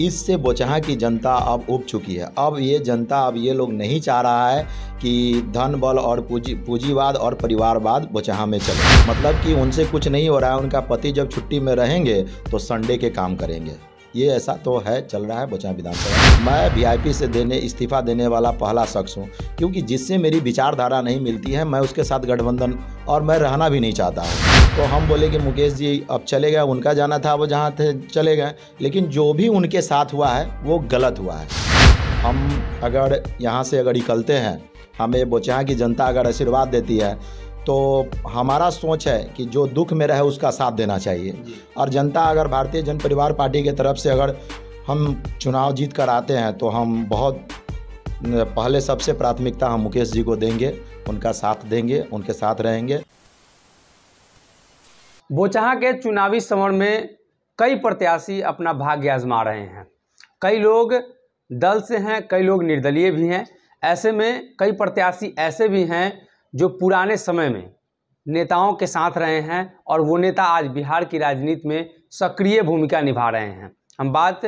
इससे बोचहा की जनता अब उग चुकी है अब ये जनता अब ये लोग नहीं चाह रहा है कि धन बल और पूजी पूंजीवाद और परिवारवाद बोचहा में चले मतलब कि उनसे कुछ नहीं हो रहा है उनका पति जब छुट्टी में रहेंगे तो संडे के काम करेंगे ये ऐसा तो है चल रहा है बोचहा विधानसभा मैं वी से देने इस्तीफा देने वाला पहला शख्स हूँ क्योंकि जिससे मेरी विचारधारा नहीं मिलती है मैं उसके साथ गठबंधन और मैं रहना भी नहीं चाहता हूँ तो हम बोले कि मुकेश जी अब चले गए उनका जाना था वो जहाँ थे चले गए लेकिन जो भी उनके साथ हुआ है वो गलत हुआ है हम अगर यहाँ से अगर निकलते हैं हमें बोचहा कि जनता अगर आशीर्वाद देती है तो हमारा सोच है कि जो दुख में रहे उसका साथ देना चाहिए और जनता अगर भारतीय जन परिवार पार्टी के तरफ से अगर हम चुनाव जीत कर आते हैं तो हम बहुत पहले सबसे प्राथमिकता हम मुकेश जी को देंगे उनका साथ देंगे उनके साथ रहेंगे बोचहा के चुनावी समर में कई प्रत्याशी अपना भाग्य आजमा रहे हैं कई लोग दल से हैं कई लोग निर्दलीय भी हैं ऐसे में कई प्रत्याशी ऐसे भी हैं जो पुराने समय में नेताओं के साथ रहे हैं और वो नेता आज बिहार की राजनीति में सक्रिय भूमिका निभा रहे हैं हम बात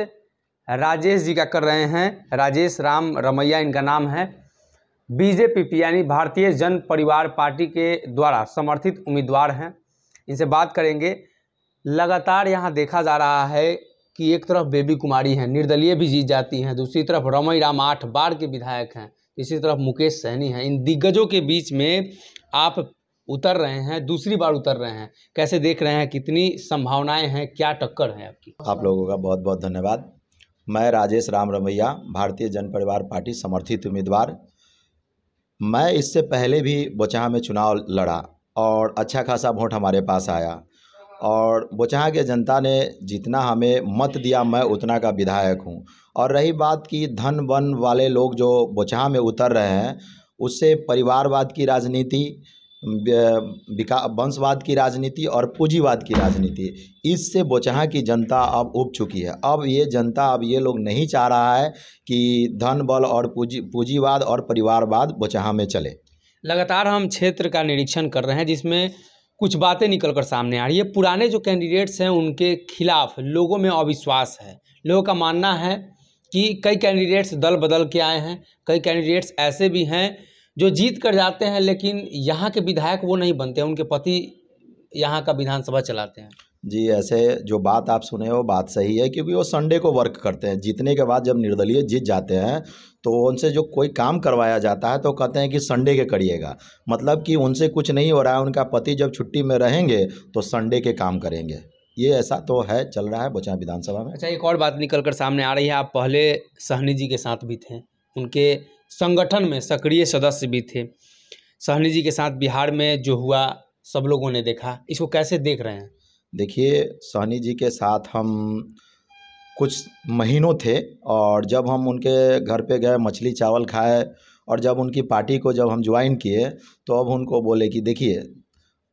राजेश जी का कर रहे हैं राजेश राम रमैया इनका नाम है बीजेपी यानी भारतीय जन परिवार पार्टी के द्वारा समर्थित उम्मीदवार हैं इनसे बात करेंगे लगातार यहाँ देखा जा रहा है कि एक तरफ बेबी कुमारी हैं निर्दलीय भी जीत जाती हैं दूसरी तरफ रमई राम आठ बार के विधायक हैं इसी तरफ मुकेश सहनी हैं इन दिग्गजों के बीच में आप उतर रहे हैं दूसरी बार उतर रहे हैं कैसे देख रहे हैं कितनी संभावनाएं हैं क्या टक्कर है आपकी आप लोगों का बहुत बहुत धन्यवाद मैं राजेश राम रमैया भारतीय जन परिवार पार्टी समर्थित उम्मीदवार मैं इससे पहले भी बोचहा में चुनाव लड़ा और अच्छा खासा वोट हमारे पास आया और बोचहाँ के जनता ने जितना हमें मत दिया मैं उतना का विधायक हूँ और रही बात कि धन वन वाले लोग जो बोचहाँ में उतर रहे हैं उससे परिवारवाद की राजनीति विका वंशवाद की राजनीति और पूंजीवाद की राजनीति इससे बोचहाँ की जनता अब उब चुकी है अब ये जनता अब ये लोग नहीं चाह रहा है कि धन बल और पूंजी पूंजीवाद और परिवारवाद बोचहाँ में चले लगातार हम क्षेत्र का निरीक्षण कर रहे हैं जिसमें कुछ बातें निकल कर सामने आ रही है पुराने जो कैंडिडेट्स हैं उनके खिलाफ लोगों में अविश्वास है लोगों का मानना है कि कई कैंडिडेट्स दल बदल के आए हैं कई कैंडिडेट्स ऐसे भी हैं जो जीत कर जाते हैं लेकिन यहाँ के विधायक वो नहीं बनते उनके पति यहाँ का विधानसभा चलाते हैं जी ऐसे जो बात आप सुने हो बात सही है क्योंकि वो संडे को वर्क करते हैं जीतने के बाद जब निर्दलीय जीत जाते हैं तो उनसे जो कोई काम करवाया जाता है तो कहते हैं कि संडे के करिएगा मतलब कि उनसे कुछ नहीं हो रहा है उनका पति जब छुट्टी में रहेंगे तो संडे के काम करेंगे ये ऐसा तो है चल रहा है बचा विधानसभा में अच्छा एक और बात निकल कर सामने आ रही है आप पहले सहनी जी के साथ भी थे उनके संगठन में सक्रिय सदस्य भी थे सहनी जी के साथ बिहार में जो हुआ सब लोगों ने देखा इसको कैसे देख रहे हैं देखिए सहनी जी के साथ हम कुछ महीनों थे और जब हम उनके घर पे गए मछली चावल खाए और जब उनकी पार्टी को जब हम ज्वाइन किए तो अब उनको बोले कि देखिए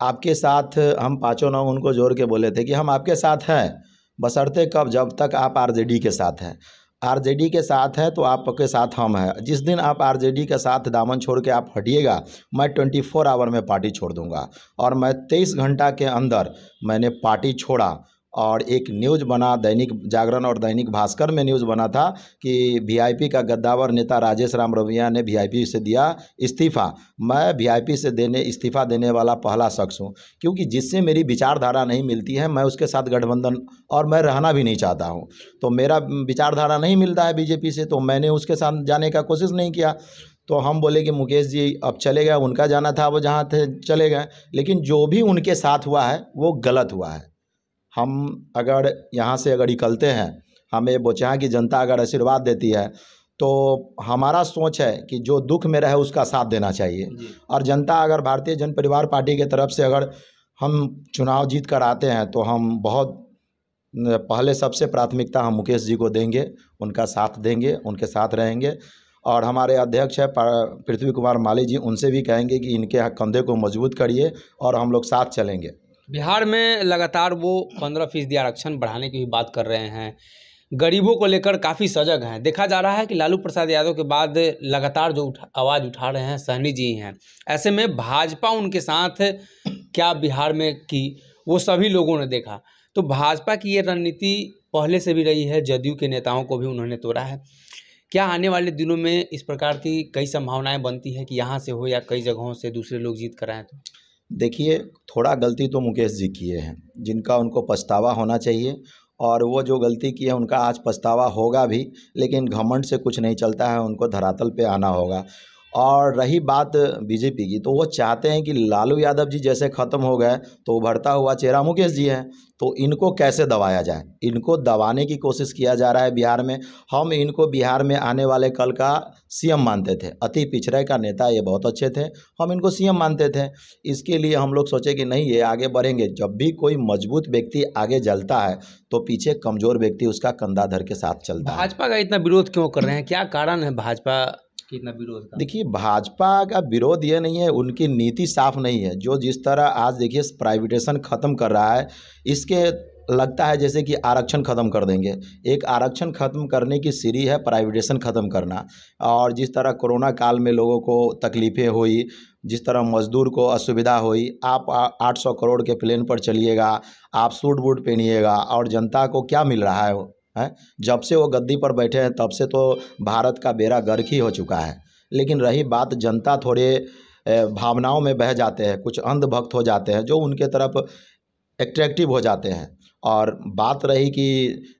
आपके साथ हम पाँचों लोग उनको जोड़ के बोले थे कि हम आपके साथ हैं बसरते कब जब तक आप आरजेडी के साथ हैं आरजेडी के साथ है तो आपके साथ हम हैं जिस दिन आप आरजेडी के साथ दामन छोड़ के आप हटिएगा मैं ट्वेंटी फोर आवर में पार्टी छोड़ दूंगा और मैं तेईस घंटा के अंदर मैंने पार्टी छोड़ा और एक न्यूज़ बना दैनिक जागरण और दैनिक भास्कर में न्यूज़ बना था कि वीआईपी का गद्दावर नेता राजेश राम रवैया ने वीआईपी से दिया इस्तीफ़ा मैं वीआईपी से देने इस्तीफ़ा देने वाला पहला शख्स हूँ क्योंकि जिससे मेरी विचारधारा नहीं मिलती है मैं उसके साथ गठबंधन और मैं रहना भी नहीं चाहता हूँ तो मेरा विचारधारा नहीं मिलता है बीजेपी से तो मैंने उसके साथ जाने का कोशिश नहीं किया तो हम बोले कि मुकेश जी अब चले गए उनका जाना था वो जहाँ थे चले गए लेकिन जो भी उनके साथ हुआ है वो गलत हुआ है हम अगर यहाँ से अगर निकलते हैं हमें बोचहाँ की जनता अगर आशीर्वाद देती है तो हमारा सोच है कि जो दुख में रहे उसका साथ देना चाहिए और जनता अगर भारतीय जन परिवार पार्टी के तरफ से अगर हम चुनाव जीत कर आते हैं तो हम बहुत पहले सबसे प्राथमिकता हम मुकेश जी को देंगे उनका साथ देंगे उनके साथ रहेंगे और हमारे अध्यक्ष है पृथ्वी कुमार माली जी उनसे भी कहेंगे कि इनके कंधे को मजबूत करिए और हम लोग साथ चलेंगे बिहार में लगातार वो पंद्रह फीसदी आरक्षण बढ़ाने की भी बात कर रहे हैं गरीबों को लेकर काफ़ी सजग हैं देखा जा रहा है कि लालू प्रसाद यादव के बाद लगातार जो उठा, आवाज़ उठा रहे हैं सहनी जी हैं ऐसे में भाजपा उनके साथ क्या बिहार में की वो सभी लोगों ने देखा तो भाजपा की ये रणनीति पहले से भी रही है जदयू के नेताओं को भी उन्होंने तोड़ा है क्या आने वाले दिनों में इस प्रकार की कई संभावनाएं बनती है कि यहाँ से हो या कई जगहों से दूसरे लोग जीत कराएँ तो देखिए थोड़ा गलती तो मुकेश जी किए हैं जिनका उनको पछतावा होना चाहिए और वो जो गलती की है उनका आज पछतावा होगा भी लेकिन घमंड से कुछ नहीं चलता है उनको धरातल पे आना होगा और रही बात बीजेपी की तो वो चाहते हैं कि लालू यादव जी जैसे ख़त्म हो गए तो उभरता हुआ चेहरा मुकेश जी है तो इनको कैसे दबाया जाए इनको दबाने की कोशिश किया जा रहा है बिहार में हम इनको बिहार में आने वाले कल का सीएम मानते थे अति पिछड़े का नेता ये बहुत अच्छे थे हम इनको सीएम मानते थे इसके लिए हम लोग सोचे कि नहीं ये आगे बढ़ेंगे जब भी कोई मजबूत व्यक्ति आगे जलता है तो पीछे कमजोर व्यक्ति उसका कंधा धर के साथ चलता है भाजपा का इतना विरोध क्यों कर रहे हैं क्या कारण है भाजपा कितना विरोध देखिए भाजपा का विरोध ये नहीं है उनकी नीति साफ नहीं है जो जिस तरह आज देखिए प्राइवेटेशन ख़त्म कर रहा है इसके लगता है जैसे कि आरक्षण ख़त्म कर देंगे एक आरक्षण ख़त्म करने की सीढ़ी है प्राइवेटेशन ख़त्म करना और जिस तरह कोरोना काल में लोगों को तकलीफ़ें हुई जिस तरह मजदूर को असुविधा हुई आप 800 करोड़ के प्लेन पर चलिएगा आप सूट बूट पहनिएगा और जनता को क्या मिल रहा है है जब से वो गद्दी पर बैठे हैं तब से तो भारत का बेड़ा गर्क ही हो चुका है लेकिन रही बात जनता थोड़े भावनाओं में बह जाते हैं कुछ अंधभक्त हो जाते हैं जो उनके तरफ एट्रैक्टिव हो जाते हैं और बात रही कि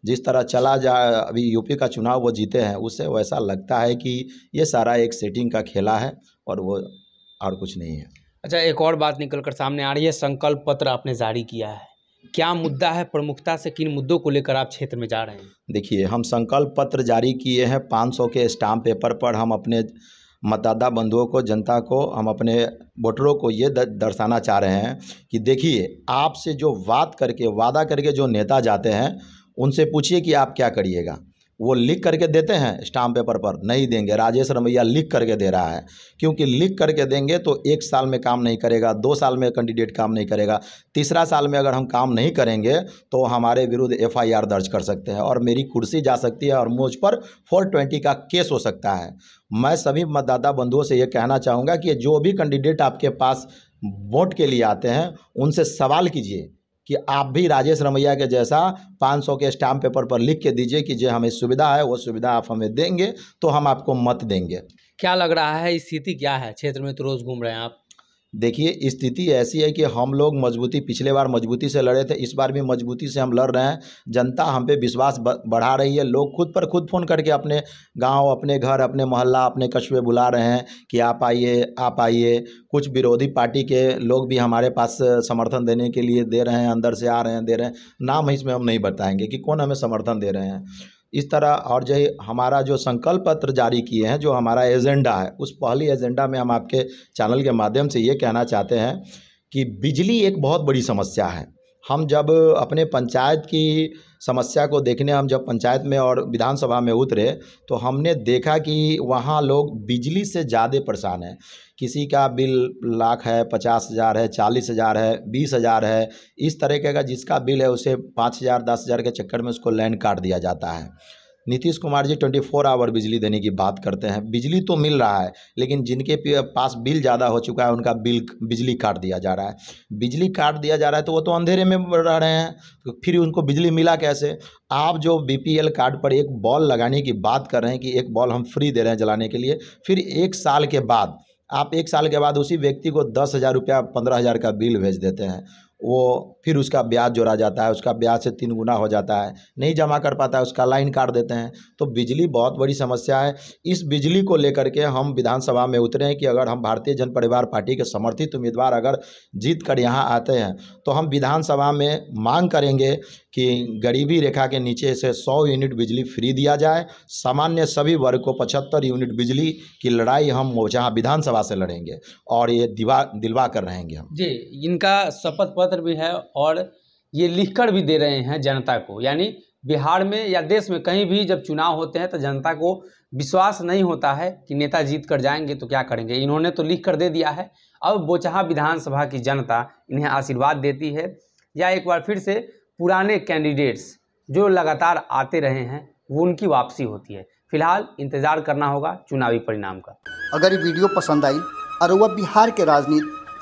जिस तरह चला जा अभी यूपी का चुनाव वो जीते हैं उससे वैसा लगता है कि ये सारा एक सेटिंग का खेला है और वो और कुछ नहीं है अच्छा एक और बात निकल कर सामने आ रही है संकल्प पत्र आपने जारी किया है क्या मुद्दा है प्रमुखता से किन मुद्दों को लेकर आप क्षेत्र में जा रहे हैं देखिए हम संकल्प पत्र जारी किए हैं 500 के स्टाम्प पेपर पर हम अपने मतदाता बंधुओं को जनता को हम अपने वोटरों को ये दर्शाना चाह रहे हैं कि देखिए आपसे जो बात करके वादा करके जो नेता जाते हैं उनसे पूछिए कि आप क्या करिएगा वो लिख करके देते हैं स्टाम्प पेपर पर नहीं देंगे राजेश रमैया लिख करके दे रहा है क्योंकि लिख करके देंगे तो एक साल में काम नहीं करेगा दो साल में कैंडिडेट काम नहीं करेगा तीसरा साल में अगर हम काम नहीं करेंगे तो हमारे विरुद्ध एफआईआर दर्ज कर सकते हैं और मेरी कुर्सी जा सकती है और मुझ पर फोर ट्वेंटी का केस हो सकता है मैं सभी मतदाता बंधुओं से ये कहना चाहूँगा कि जो भी कैंडिडेट आपके पास वोट के लिए आते हैं उनसे सवाल कीजिए कि आप भी राजेश रमैया के जैसा 500 के स्टाम्प पेपर पर लिख के दीजिए कि जो हमें सुविधा है वो सुविधा आप हमें देंगे तो हम आपको मत देंगे क्या लग रहा है स्थिति क्या है क्षेत्र में तो रोज घूम रहे हैं आप देखिए स्थिति ऐसी है कि हम लोग मजबूती पिछले बार मजबूती से लड़े थे इस बार भी मजबूती से हम लड़ रहे हैं जनता हम पे विश्वास बढ़ा रही है लोग खुद पर खुद फ़ोन करके अपने गांव अपने घर अपने मोहल्ला अपने कस्बे बुला रहे हैं कि आप आइए आप आइए कुछ विरोधी पार्टी के लोग भी हमारे पास समर्थन देने के लिए दे रहे हैं अंदर से आ रहे हैं दे रहे हैं नाम इसमें हम नहीं बताएँगे कि कौन हमें समर्थन दे रहे हैं इस तरह और जो हमारा जो संकल्प पत्र जारी किए हैं जो हमारा एजेंडा है उस पहली एजेंडा में हम आपके चैनल के माध्यम से ये कहना चाहते हैं कि बिजली एक बहुत बड़ी समस्या है हम जब अपने पंचायत की समस्या को देखने हम जब पंचायत में और विधानसभा में उतरे तो हमने देखा कि वहाँ लोग बिजली से ज़्यादा परेशान हैं किसी का बिल लाख है पचास हज़ार है चालीस हज़ार है बीस हज़ार है इस तरीके का जिसका बिल है उसे पाँच हज़ार दस हज़ार के चक्कर में उसको लाइन काट दिया जाता है नीतीश कुमार जी 24 आवर बिजली देने की बात करते हैं बिजली तो मिल रहा है लेकिन जिनके पास बिल ज़्यादा हो चुका है उनका बिल बिजली काट दिया जा रहा है बिजली काट दिया जा रहा है तो वो तो अंधेरे में रह रहे हैं तो फिर उनको बिजली मिला कैसे आप जो बी कार्ड पर एक बॉल लगाने की बात कर रहे हैं कि एक बॉल हम फ्री दे रहे हैं जलाने के लिए फिर एक साल के बाद आप एक साल के बाद उसी व्यक्ति को दस हज़ार रुपया पंद्रह हज़ार का बिल भेज देते हैं वो फिर उसका ब्याज जोड़ा जाता है उसका ब्याज से तीन गुना हो जाता है नहीं जमा कर पाता है उसका लाइन काट देते हैं तो बिजली बहुत बड़ी समस्या है इस बिजली को लेकर के हम विधानसभा में उतरे हैं कि अगर हम भारतीय जन परिवार पार्टी के समर्थित उम्मीदवार अगर जीत कर यहाँ आते हैं तो हम विधानसभा में मांग करेंगे कि गरीबी रेखा के नीचे से सौ यूनिट बिजली फ्री दिया जाए सामान्य सभी वर्ग को पचहत्तर यूनिट बिजली की लड़ाई हम जहाँ विधानसभा से लड़ेंगे और ये दिवा दिलवा कर रहेंगे हम जी इनका शपथ पत्र पत्र भी है और ये लिखकर भी दे रहे हैं जनता को यानी बिहार में या देश में कहीं भी जब चुनाव होते हैं तो जनता को विश्वास नहीं होता है कि नेता जीत कर जाएंगे तो क्या करेंगे इन्होंने तो लिख कर दे दिया है अब बोचहा विधानसभा की जनता इन्हें आशीर्वाद देती है या एक बार फिर से पुराने कैंडिडेट्स जो लगातार आते रहे हैं वो उनकी वापसी होती है फिलहाल इंतजार करना होगा चुनावी परिणाम का अगर ये वीडियो पसंद आई और वह बिहार के राजनीति